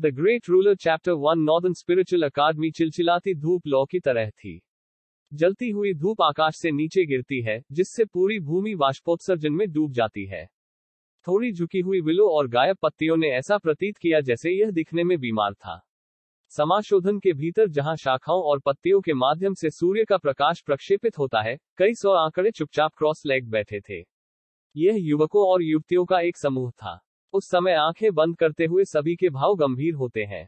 The great ruler chapter one northern spiritual academy चिलचिलाती धूप लौ की तरह थी जलती हुई धूप आकाश से नीचे गिरती है जिससे पूरी भूमि वाष्पोत्सर्जन में डूब जाती है थोड़ी झुकी हुई विलो और गायब पत्तियों ने ऐसा प्रतीत किया जैसे यह दिखने में बीमार था समाशोधन के भीतर जहां शाखाओं और पत्तियों के माध्यम से सूर्य का प्रकाश प्रक्षेपित होता है कई सौ आंकड़े चुपचाप क्रॉस लेग बैठे थे यह युवकों और युवतियों का एक समूह था उस समय आंखें बंद करते हुए सभी के भाव गंभीर होते हैं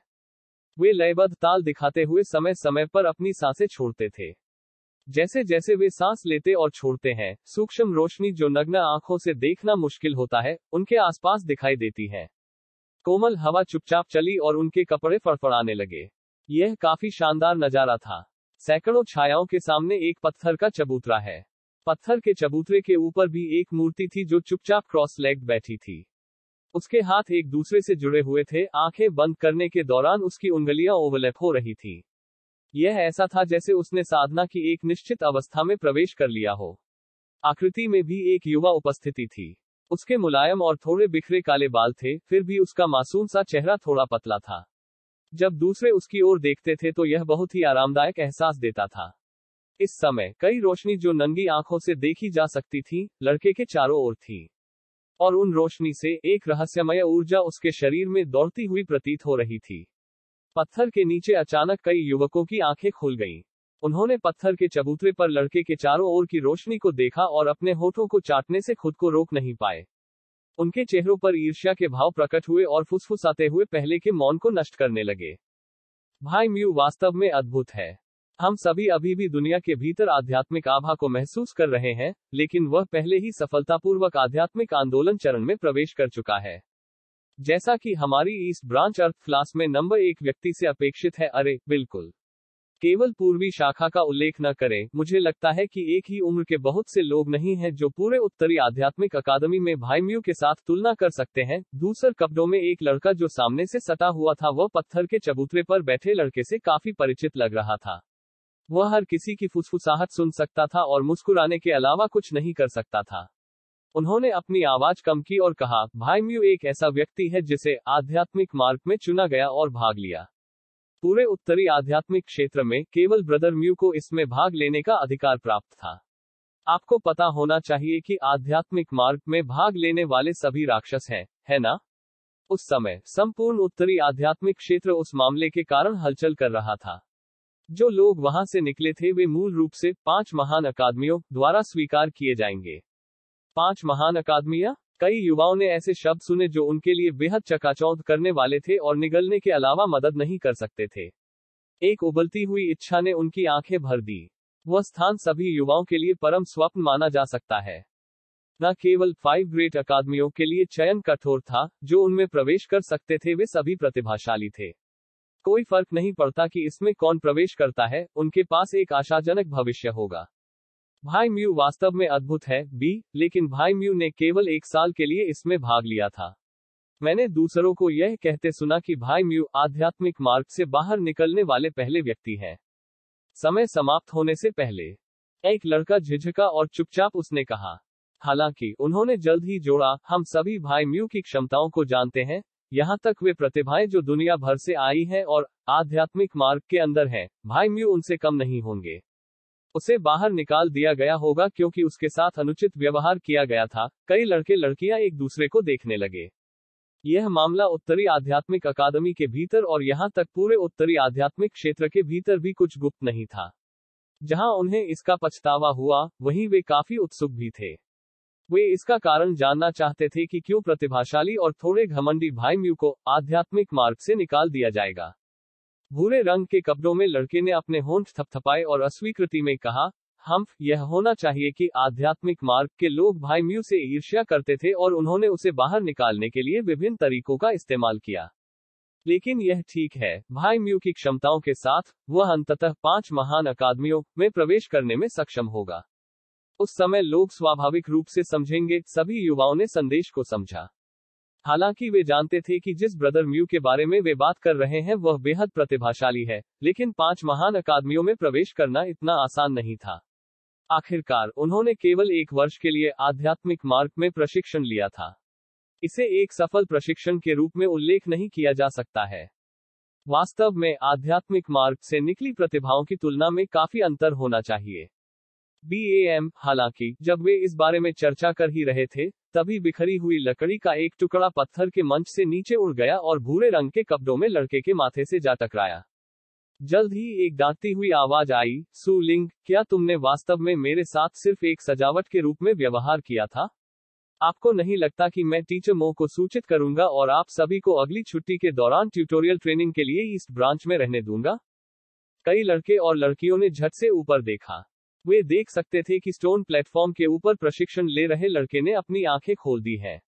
वे लयबद्ध ताल दिखाते हुए समय समय पर अपनी सांसें छोड़ते थे जैसे जैसे वे सांस लेते और छोड़ते हैं सूक्ष्म रोशनी जो नग्न आंखों से देखना मुश्किल होता है उनके आसपास दिखाई देती है कोमल हवा चुपचाप चली और उनके कपड़े फड़फड़ाने लगे यह काफी शानदार नजारा था सैकड़ों छायाओं के सामने एक पत्थर का चबूतरा है पत्थर के चबूतरे के ऊपर भी एक मूर्ति थी जो चुपचाप क्रॉस लेग बैठी थी उसके हाथ एक दूसरे से जुड़े हुए थे आंखें बंद करने के दौरान उसकी उंगलियां ओवरलैप हो रही थी यह ऐसा था जैसे उसने साधना की एक निश्चित अवस्था में प्रवेश कर लिया हो आकृति में भी एक युवा उपस्थिति थी उसके मुलायम और थोड़े बिखरे काले बाल थे फिर भी उसका मासूम सा चेहरा थोड़ा पतला था जब दूसरे उसकी ओर देखते थे तो यह बहुत ही आरामदायक एहसास देता था इस समय कई रोशनी जो नंगी आंखों से देखी जा सकती थी लड़के के चारों ओर थी और उन रोशनी से एक रहस्यमय ऊर्जा उसके शरीर में दौड़ती हुई प्रतीत हो रही थी पत्थर के नीचे अचानक कई युवकों की आंखें खुल गईं। उन्होंने पत्थर के चबूतरे पर लड़के के चारों ओर की रोशनी को देखा और अपने होठों को चाटने से खुद को रोक नहीं पाए उनके चेहरों पर ईर्ष्या के भाव प्रकट हुए और फुसफुसाते हुए पहले के मौन को नष्ट करने लगे भाई म्यू वास्तव में अद्भुत है हम सभी अभी भी दुनिया के भीतर आध्यात्मिक आभा को महसूस कर रहे हैं लेकिन वह पहले ही सफलतापूर्वक आध्यात्मिक आंदोलन चरण में प्रवेश कर चुका है जैसा कि हमारी इस ब्रांच अर्थ क्लास में नंबर एक व्यक्ति से अपेक्षित है अरे बिल्कुल केवल पूर्वी शाखा का उल्लेख न करें मुझे लगता है कि एक ही उम्र के बहुत से लोग नहीं हैं जो पूरे उत्तरी आध्यात्मिक अकादमी में भाईम्यू के साथ तुलना कर सकते हैं दूसर कपड़ों में एक लड़का जो सामने से सटा हुआ था वह पत्थर के चबूतरे पर बैठे लड़के से काफी परिचित लग रहा था वह हर किसी की फुसफुसाहट सुन सकता था और मुस्कुराने के अलावा कुछ नहीं कर सकता था उन्होंने अपनी आवाज कम की और कहा भाई म्यू एक ऐसा व्यक्ति है जिसे आध्यात्मिक मार्ग में चुना गया और भाग लिया पूरे उत्तरी आध्यात्मिक क्षेत्र में केवल ब्रदर म्यू को इसमें भाग लेने का अधिकार प्राप्त था आपको पता होना चाहिए कि आध्यात्मिक मार्ग में भाग लेने वाले सभी राक्षस हैं, है ना? उस समय संपूर्ण उत्तरी आध्यात्मिक क्षेत्र उस मामले के कारण हलचल कर रहा था जो लोग वहां से निकले थे वे मूल रूप से पांच महान अकादमियों द्वारा स्वीकार किए जाएंगे पांच महान अकादमिया कई युवाओं ने ऐसे शब्द सुने जो उनके लिए बेहद चकाचौंध करने वाले थे और निगलने के अलावा मदद नहीं कर सकते थे एक उबलती हुई इच्छा ने उनकी आंखें भर दी वह स्थान सभी युवाओं के लिए परम स्वप्न माना जा सकता है न केवल फाइव ग्रेट अकादमियों के लिए चयन कठोर था जो उनमें प्रवेश कर सकते थे वे सभी प्रतिभाशाली थे कोई फर्क नहीं पड़ता कि इसमें कौन प्रवेश करता है उनके पास एक आशाजनक भविष्य होगा भाई म्यू वास्तव में अद्भुत है बी लेकिन भाई म्यू ने केवल एक साल के लिए इसमें भाग लिया था मैंने दूसरों को यह कहते सुना कि भाई म्यू आध्यात्मिक मार्ग से बाहर निकलने वाले पहले व्यक्ति हैं समय समाप्त होने से पहले एक लड़का झिझका और चुपचाप उसने कहा हालांकि उन्होंने जल्द ही जोड़ा हम सभी भाई म्यू की क्षमताओं को जानते हैं यहाँ तक वे प्रतिभाएं जो दुनिया भर से आई हैं और आध्यात्मिक मार्ग के अंदर हैं, भाई म्यू उनसे कम नहीं होंगे उसे बाहर निकाल दिया गया होगा क्योंकि उसके साथ अनुचित व्यवहार किया गया था कई लड़के लड़कियां एक दूसरे को देखने लगे यह मामला उत्तरी आध्यात्मिक अकादमी के भीतर और यहाँ तक पूरे उत्तरी आध्यात्मिक क्षेत्र के भीतर भी कुछ गुप्त नहीं था जहाँ उन्हें इसका पछतावा हुआ वहीं वे काफी उत्सुक भी थे वे इसका कारण जानना चाहते थे कि क्यों प्रतिभाशाली और थोड़े घमंडी भाई म्यू को आध्यात्मिक मार्ग से निकाल दिया जाएगा भूरे रंग के कपड़ों में लड़के ने अपने होंठ थपथपाए और अस्वीकृति में कहा हम यह होना चाहिए कि आध्यात्मिक मार्ग के लोग भाई म्यू से ईर्ष्या करते थे और उन्होंने उसे बाहर निकालने के लिए विभिन्न तरीकों का इस्तेमाल किया लेकिन यह ठीक है भाई म्यू की क्षमताओं के साथ वह अंततः पांच महान अकादमियों में प्रवेश करने में सक्षम होगा उस समय लोग स्वाभाविक रूप से समझेंगे सभी युवाओं ने संदेश को समझा हालांकि वे जानते थे कि जिस ब्रदर म्यू के बारे में वे बात कर रहे हैं वह बेहद प्रतिभाशाली है लेकिन पांच महान अकादमियों में प्रवेश करना इतना आसान नहीं था आखिरकार उन्होंने केवल एक वर्ष के लिए आध्यात्मिक मार्ग में प्रशिक्षण लिया था इसे एक सफल प्रशिक्षण के रूप में उल्लेख नहीं किया जा सकता है वास्तव में आध्यात्मिक मार्ग से निकली प्रतिभाओं की तुलना में काफी अंतर होना चाहिए बी एम हालांकि जब वे इस बारे में चर्चा कर ही रहे थे तभी बिखरी हुई लकड़ी का एक टुकड़ा पत्थर के मंच से नीचे उड़ गया और भूरे रंग के कपड़ों में लड़के के माथे से जा टकराया जल्द ही एक डांटती हुई आवाज आई सुलिंग क्या तुमने वास्तव में मेरे साथ सिर्फ एक सजावट के रूप में व्यवहार किया था आपको नहीं लगता कि मैं टीचर मो को सूचित करूंगा और आप सभी को अगली छुट्टी के दौरान ट्यूटोरियल ट्रेनिंग के लिए ईस्ट ब्रांच में रहने दूंगा कई लड़के और लड़कियों ने झट से ऊपर देखा वे देख सकते थे कि स्टोन प्लेटफॉर्म के ऊपर प्रशिक्षण ले रहे लड़के ने अपनी आंखें खोल दी हैं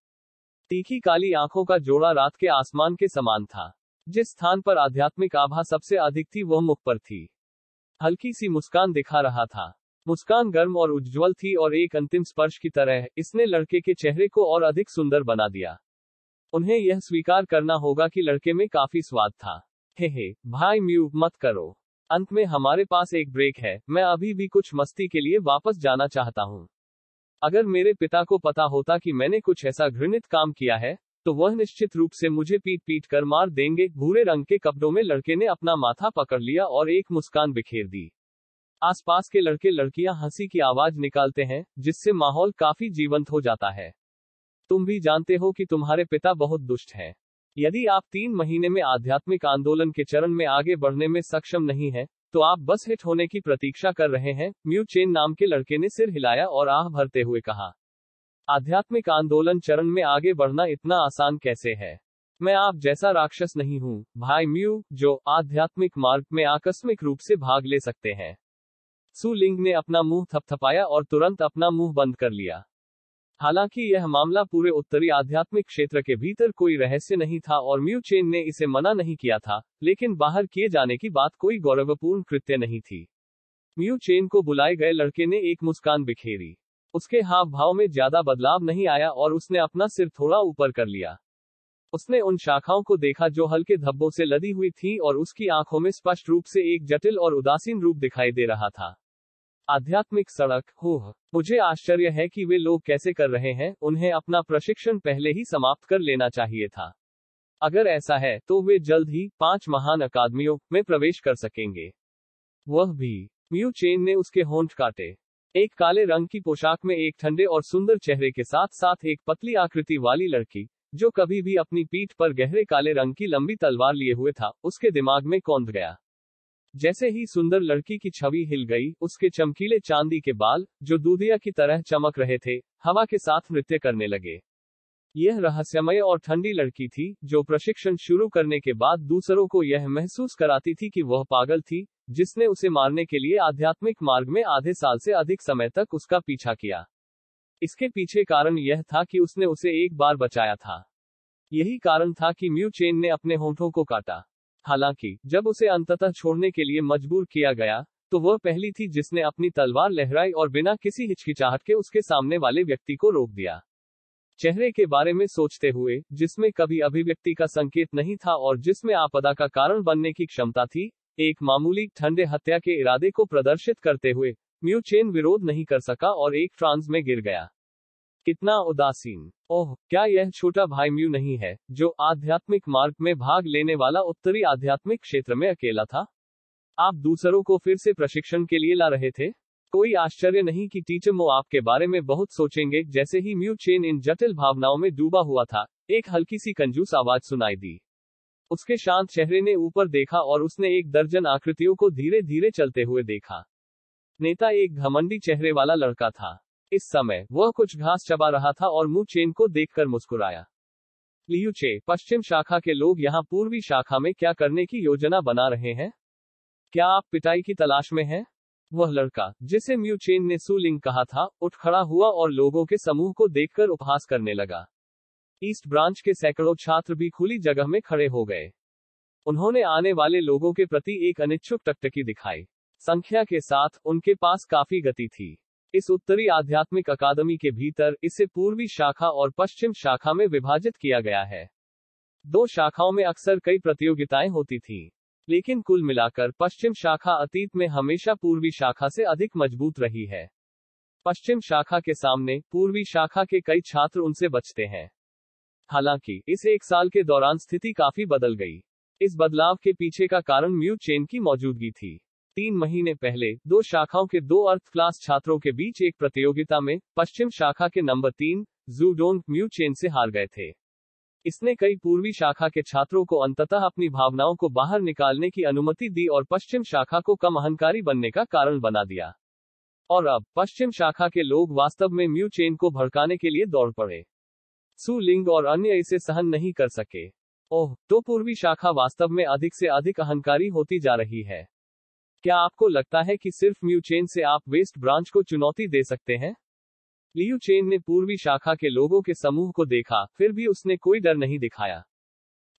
तीखी काली आंखों का जोड़ा रात के आसमान के समान था जिस स्थान पर आध्यात्मिक आभा सबसे अधिक थी वह मुख पर थी हल्की सी मुस्कान दिखा रहा था मुस्कान गर्म और उज्जवल थी और एक अंतिम स्पर्श की तरह इसने लड़के के चेहरे को और अधिक सुंदर बना दिया उन्हें यह स्वीकार करना होगा कि लड़के में काफी स्वाद था हे हे भाई म्यू मत करो अंत में हमारे पास एक ब्रेक है मैं अभी भी कुछ मस्ती के लिए वापस जाना चाहता हूँ अगर मेरे पिता को पता होता कि मैंने कुछ ऐसा घृणित काम किया है तो वह निश्चित रूप से मुझे पीट पीट कर मार देंगे भूरे रंग के कपड़ों में लड़के ने अपना माथा पकड़ लिया और एक मुस्कान बिखेर दी आसपास के लड़के लड़कियां हंसी की आवाज निकालते हैं जिससे माहौल काफी जीवंत हो जाता है तुम भी जानते हो कि तुम्हारे पिता बहुत दुष्ट हैं यदि आप तीन महीने में आध्यात्मिक आंदोलन के चरण में आगे बढ़ने में सक्षम नहीं है तो आप बस हिट होने की प्रतीक्षा कर रहे हैं म्यू चेन नाम के लड़के ने सिर हिलाया और आह भरते हुए कहा आध्यात्मिक आंदोलन चरण में आगे बढ़ना इतना आसान कैसे है मैं आप जैसा राक्षस नहीं हूँ भाई म्यू जो आध्यात्मिक मार्ग में आकस्मिक रूप से भाग ले सकते हैं सुलिंग ने अपना मुंह थपथपाया और तुरंत अपना मुंह बंद कर लिया हालांकि यह मामला पूरे उत्तरी आध्यात्मिक क्षेत्र के भीतर कोई रहस्य नहीं था और म्यू चेन ने इसे मना नहीं किया था लेकिन बाहर किए जाने की बात कोई गौरवपूर्ण कृत्य नहीं थी म्यू चेन को बुलाए गए लड़के ने एक मुस्कान बिखेरी उसके हाव भाव में ज्यादा बदलाव नहीं आया और उसने अपना सिर थोड़ा ऊपर कर लिया उसने उन शाखाओं को देखा जो हल्के धब्बों से लदी हुई थी और उसकी आंखों में स्पष्ट रूप से एक जटिल और उदासीन रूप दिखाई दे रहा था आध्यात्मिक सड़क हो मुझे आश्चर्य है कि वे लोग कैसे कर रहे हैं उन्हें अपना प्रशिक्षण पहले ही समाप्त कर लेना चाहिए था अगर ऐसा है तो वे जल्द ही पांच महान अकादमियों में प्रवेश कर सकेंगे वह भी म्यू चेन ने उसके होंठ काटे एक काले रंग की पोशाक में एक ठंडे और सुंदर चेहरे के साथ साथ एक पतली आकृति वाली लड़की जो कभी भी अपनी पीठ पर गहरे काले रंग की लंबी तलवार लिए हुए था उसके दिमाग में कौंध गया जैसे ही सुंदर लड़की की छवि हिल गई उसके चमकीले चांदी के बाल जो दूधिया की तरह चमक रहे थे हवा के साथ नृत्य करने लगे यह रहस्यमय और ठंडी लड़की थी जो प्रशिक्षण शुरू करने के बाद दूसरों को यह महसूस कराती थी कि वह पागल थी जिसने उसे मारने के लिए आध्यात्मिक मार्ग में आधे साल से अधिक समय तक उसका पीछा किया इसके पीछे कारण यह था कि उसने उसे एक बार बचाया था यही कारण था कि म्यू चेन ने अपने होंठों को काटा हालांकि जब उसे अंततः छोड़ने के लिए मजबूर किया गया तो वह पहली थी जिसने अपनी तलवार लहराई और बिना किसी हिचकिचाहट के उसके सामने वाले व्यक्ति को रोक दिया चेहरे के बारे में सोचते हुए जिसमें कभी अभिव्यक्ति का संकेत नहीं था और जिसमें आपदा का कारण बनने की क्षमता थी एक मामूली ठंडे हत्या के इरादे को प्रदर्शित करते हुए म्यूचेन विरोध नहीं कर सका और एक ट्रांस में गिर गया इतना उदासीन ओह क्या यह छोटा भाई म्यू नहीं है जो आध्यात्मिक मार्ग में भाग लेने वाला उत्तरी आध्यात्मिक क्षेत्र में अकेला था आप दूसरों को फिर से प्रशिक्षण के लिए ला रहे थे कोई आश्चर्य नहीं कि टीचर मो आपके बारे में बहुत सोचेंगे जैसे ही म्यू चेन इन जटिल भावनाओं में डूबा हुआ था एक हल्की सी कंजूस आवाज सुनाई दी उसके शांत चेहरे ने ऊपर देखा और उसने एक दर्जन आकृतियों को धीरे धीरे चलते हुए देखा नेता एक घमंडी चेहरे वाला लड़का था इस समय वह कुछ घास चबा रहा था और मुंह चेन को देखकर मुस्कुराया लियुचे पश्चिम शाखा के लोग यहाँ पूर्वी शाखा में क्या करने की योजना बना रहे हैं क्या आप पिटाई की तलाश में हैं? वह लड़का जिसे म्यू चेन ने सुलिंग कहा था उठ खड़ा हुआ और लोगों के समूह को देखकर उपहास करने लगा ईस्ट ब्रांच के सैकड़ों छात्र भी खुली जगह में खड़े हो गए उन्होंने आने वाले लोगों के प्रति एक अनिच्छुक टकटकी दिखाई संख्या के साथ उनके पास काफी गति थी इस उत्तरी आध्यात्मिक अकादमी के भीतर इसे पूर्वी शाखा और पश्चिम शाखा में विभाजित किया गया है दो शाखाओं में अक्सर कई प्रतियोगिताएं होती थी लेकिन कुल मिलाकर पश्चिम शाखा अतीत में हमेशा पूर्वी शाखा से अधिक मजबूत रही है पश्चिम शाखा के सामने पूर्वी शाखा के कई छात्र उनसे बचते हैं हालांकि इस एक साल के दौरान स्थिति काफी बदल गई इस बदलाव के पीछे का कारण म्यू चेन की मौजूदगी थी तीन महीने पहले दो शाखाओं के दो अर्थ क्लास छात्रों के बीच एक प्रतियोगिता में पश्चिम शाखा के नंबर तीन जूडोंग म्यू चेन से हार गए थे इसने कई पूर्वी शाखा के छात्रों को अंततः अपनी भावनाओं को बाहर निकालने की अनुमति दी और पश्चिम शाखा को कम अहंकारी बनने का कारण बना दिया और अब पश्चिम शाखा के लोग वास्तव में म्यू चेन को भड़काने के लिए दौड़ पड़े सुलिंग और अन्य इसे सहन नहीं कर सके ओह तो पूर्वी शाखा वास्तव में अधिक से अधिक अहंकारी होती जा रही है क्या आपको लगता है कि सिर्फ म्यू चेन से आप वेस्ट ब्रांच को चुनौती दे सकते हैं लियू चेन ने पूर्वी शाखा के लोगों के समूह को देखा फिर भी उसने कोई डर नहीं दिखाया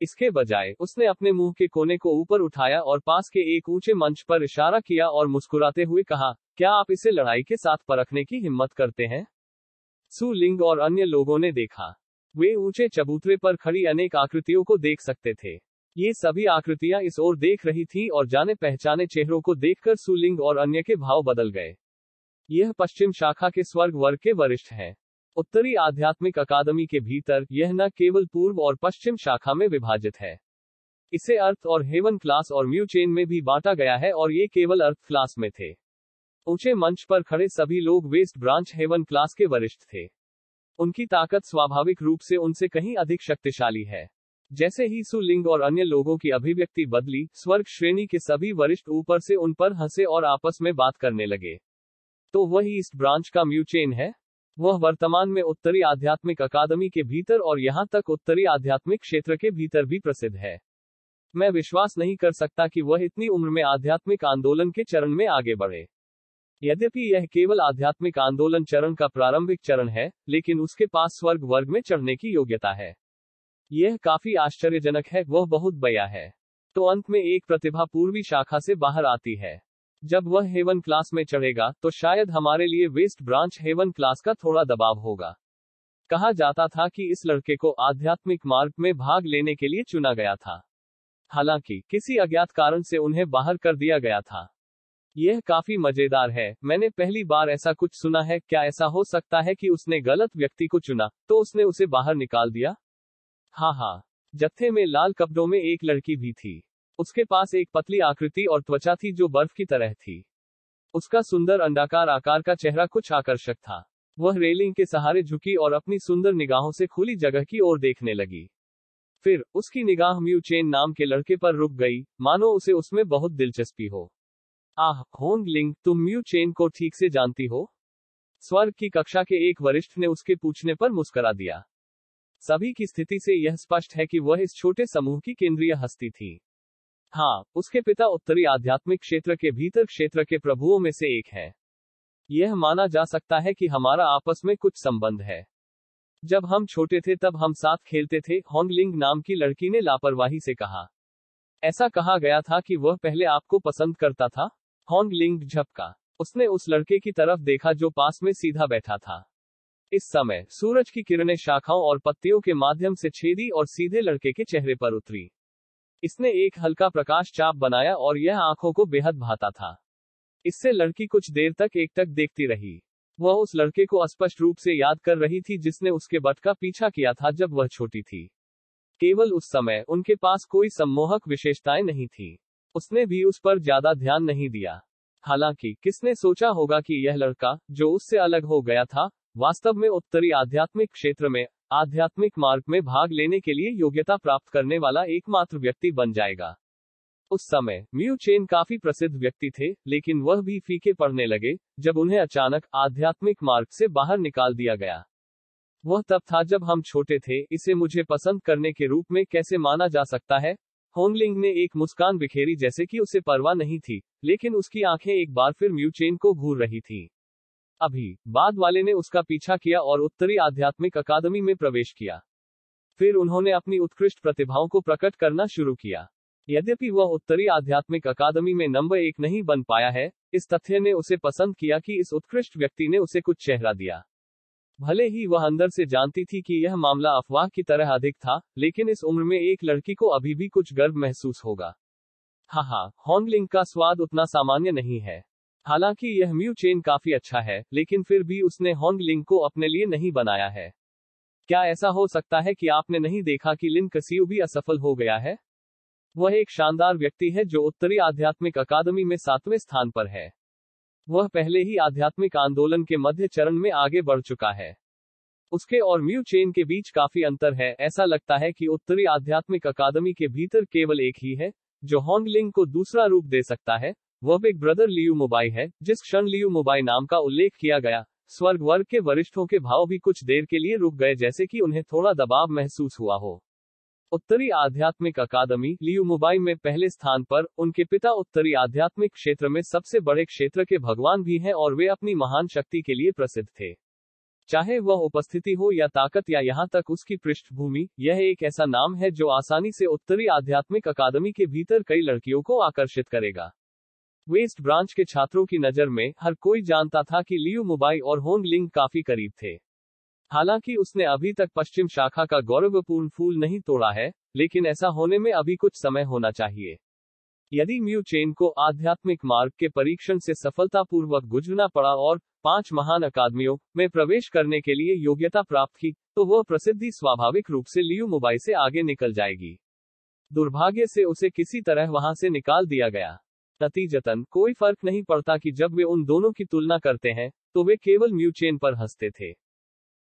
इसके बजाय उसने अपने मुंह के कोने को ऊपर उठाया और पास के एक ऊंचे मंच पर इशारा किया और मुस्कुराते हुए कहा क्या आप इसे लड़ाई के साथ परखने की हिम्मत करते हैं सू लिंग और अन्य लोगों ने देखा वे ऊंचे चबूतरे पर खड़ी अनेक आकृतियों को देख सकते थे ये सभी आकृतियां इस ओर देख रही थी और जाने पहचाने चेहरों को देखकर सुलिंग और अन्य के भाव बदल गए यह पश्चिम शाखा के स्वर्ग वर्ग के वरिष्ठ हैं उत्तरी आध्यात्मिक अकादमी के भीतर यह न केवल पूर्व और पश्चिम शाखा में विभाजित है इसे अर्थ और हेवन क्लास और म्यू चेन में भी बांटा गया है और ये केवल अर्थ क्लास में थे ऊंचे मंच पर खड़े सभी लोग वेस्ट ब्रांच हेवन क्लास के वरिष्ठ थे उनकी ताकत स्वाभाविक रूप से उनसे कहीं अधिक शक्तिशाली है जैसे ही सुलिंग और अन्य लोगों की अभिव्यक्ति बदली स्वर्ग श्रेणी के सभी वरिष्ठ ऊपर से उन पर हंसे और आपस में बात करने लगे तो वही इस ब्रांच का म्यूचेन है वह वर्तमान में उत्तरी आध्यात्मिक अकादमी के भीतर और यहाँ तक उत्तरी आध्यात्मिक क्षेत्र के भीतर भी प्रसिद्ध है मैं विश्वास नहीं कर सकता कि वह इतनी उम्र में आध्यात्मिक आंदोलन के चरण में आगे बढ़े यद्यपि यह केवल आध्यात्मिक आंदोलन चरण का प्रारंभिक चरण है लेकिन उसके पास स्वर्ग वर्ग में चढ़ने की योग्यता है यह काफी आश्चर्यजनक है वह बहुत बया है तो अंत में एक प्रतिभा पूर्वी शाखा से बाहर आती है जब वह हेवन क्लास में चढ़ेगा तो शायद हमारे लिए वेस्ट ब्रांच हेवन क्लास का थोड़ा दबाव होगा कहा जाता था कि इस लड़के को आध्यात्मिक मार्ग में भाग लेने के लिए चुना गया था हालांकि किसी अज्ञात कारण से उन्हें बाहर कर दिया गया था यह काफी मजेदार है मैंने पहली बार ऐसा कुछ सुना है क्या ऐसा हो सकता है कि उसने गलत व्यक्ति को चुना तो उसने उसे बाहर निकाल दिया हाँ हाँ जत्थे में लाल कपड़ों में एक लड़की भी थी उसके पास एक पतली आकृति और त्वचा थी जो बर्फ की तरह थी उसका सुंदर अंडाकार आकार का चेहरा कुछ आकर्षक था वह रेलिंग के सहारे झुकी और अपनी सुंदर निगाहों से खुली जगह की ओर देखने लगी फिर उसकी निगाह म्यू चेन नाम के लड़के पर रुक गई मानो उसे उसमें बहुत दिलचस्पी हो आह होंग लिंग तुम म्यू चेन को ठीक से जानती हो स्वर्ग की कक्षा के एक वरिष्ठ ने उसके पूछने पर मुस्करा दिया सभी की स्थिति से यह स्पष्ट है कि वह इस छोटे समूह की केंद्रीय हस्ती थी हाँ उसके पिता उत्तरी आध्यात्मिक क्षेत्र के भीतर क्षेत्र के प्रभुओं में से एक है यह माना जा सकता है कि हमारा आपस में कुछ संबंध है जब हम छोटे थे तब हम साथ खेलते थे होंगलिंग नाम की लड़की ने लापरवाही से कहा ऐसा कहा गया था कि वह पहले आपको पसंद करता था होंगलिंग झपका उसने उस लड़के की तरफ देखा जो पास में सीधा बैठा था इस समय सूरज की किरणें शाखाओं और पत्तियों के माध्यम से छेदी और सीधे लड़के के चेहरे पर उतरी इसने एक हल्का प्रकाश चाप बनाया और यह आंखों को बेहद भाता था इससे लड़की कुछ देर तक एकटक देखती रही वह उस लड़के को स्पष्ट रूप से याद कर रही थी जिसने उसके बट का पीछा किया था जब वह छोटी थी केवल उस समय उनके पास कोई सम्मोहक विशेषताएं नहीं थी उसने भी उस पर ज्यादा ध्यान नहीं दिया हालांकि किसने सोचा होगा कि यह लड़का जो उससे अलग हो गया था वास्तव में उत्तरी आध्यात्मिक क्षेत्र में आध्यात्मिक मार्ग में भाग लेने के लिए योग्यता प्राप्त करने वाला एकमात्र व्यक्ति बन जाएगा उस समय म्यू चेन काफी प्रसिद्ध व्यक्ति थे लेकिन वह भी फीके पड़ने लगे जब उन्हें अचानक आध्यात्मिक मार्ग से बाहर निकाल दिया गया वह तब था जब हम छोटे थे इसे मुझे पसंद करने के रूप में कैसे माना जा सकता है होंगलिंग ने एक मुस्कान बिखेरी जैसे कि उसे परवाह नहीं थी लेकिन उसकी आंखें एक बार फिर म्यूचेन को घूर रही थीं। अभी बाद वाले ने उसका पीछा किया और उत्तरी आध्यात्मिक अकादमी में प्रवेश किया फिर उन्होंने अपनी उत्कृष्ट प्रतिभाओं को प्रकट करना शुरू किया यद्यपि वह उत्तरी आध्यात्मिक अकादमी में नंबर एक नहीं बन पाया है इस तथ्य ने उसे पसंद किया कि इस उत्कृष्ट व्यक्ति ने उसे कुछ चेहरा दिया भले ही वह अंदर से जानती थी कि यह मामला अफवाह की तरह अधिक था लेकिन इस उम्र में एक लड़की को अभी भी कुछ गर्व महसूस होगा हाँ हाँ हॉन्गलिंग का स्वाद उतना सामान्य नहीं है हालांकि यह म्यू चेन काफी अच्छा है लेकिन फिर भी उसने हॉन्ग लिंग को अपने लिए नहीं बनाया है क्या ऐसा हो सकता है कि आपने नहीं देखा कि लिन कसीव भी असफल हो गया है वह एक शानदार व्यक्ति है जो उत्तरी आध्यात्मिक अकादमी में सातवें स्थान पर है वह पहले ही आध्यात्मिक आंदोलन के मध्य चरण में आगे बढ़ चुका है उसके और म्यू चेन के बीच काफी अंतर है ऐसा लगता है कि उत्तरी आध्यात्मिक अकादमी के भीतर केवल एक ही है जो हॉन्ग लिंग को दूसरा रूप दे सकता है वह बिग ब्रदर लियू मोबाई है जिस क्षण लियू मोबाई नाम का उल्लेख किया गया स्वर्ग वर्ग के वरिष्ठों के भाव भी कुछ देर के लिए रुक गए जैसे कि उन्हें थोड़ा दबाव महसूस हुआ हो उत्तरी आध्यात्मिक अकादमी लियू मोबाई में पहले स्थान पर उनके पिता उत्तरी आध्यात्मिक क्षेत्र में सबसे बड़े क्षेत्र के भगवान भी हैं और वे अपनी महान शक्ति के लिए प्रसिद्ध थे चाहे वह उपस्थिति हो या ताकत या यहाँ तक उसकी पृष्ठभूमि यह एक ऐसा नाम है जो आसानी से उत्तरी आध्यात्मिक अकादमी के भीतर कई लड़कियों को आकर्षित करेगा वेस्ट ब्रांच के छात्रों की नजर में हर कोई जानता था कि लियू मुबाई और होंग लिंग काफी करीब थे हालांकि उसने अभी तक पश्चिम शाखा का गौरवपूर्ण फूल नहीं तोड़ा है लेकिन ऐसा होने में अभी कुछ समय होना चाहिए यदि म्यू चेन को आध्यात्मिक मार्ग के परीक्षण से सफलतापूर्वक गुजरना पड़ा और पांच महान अकादमियों में प्रवेश करने के लिए योग्यता प्राप्त की तो वह प्रसिद्धि स्वाभाविक रूप से लियू मोबाई से आगे निकल जाएगी दुर्भाग्य से उसे किसी तरह वहां से निकाल दिया गया नतीजतन कोई फर्क नहीं पड़ता कि जब वे उन दोनों की तुलना करते हैं तो वे केवल म्यूचेन पर हंसते थे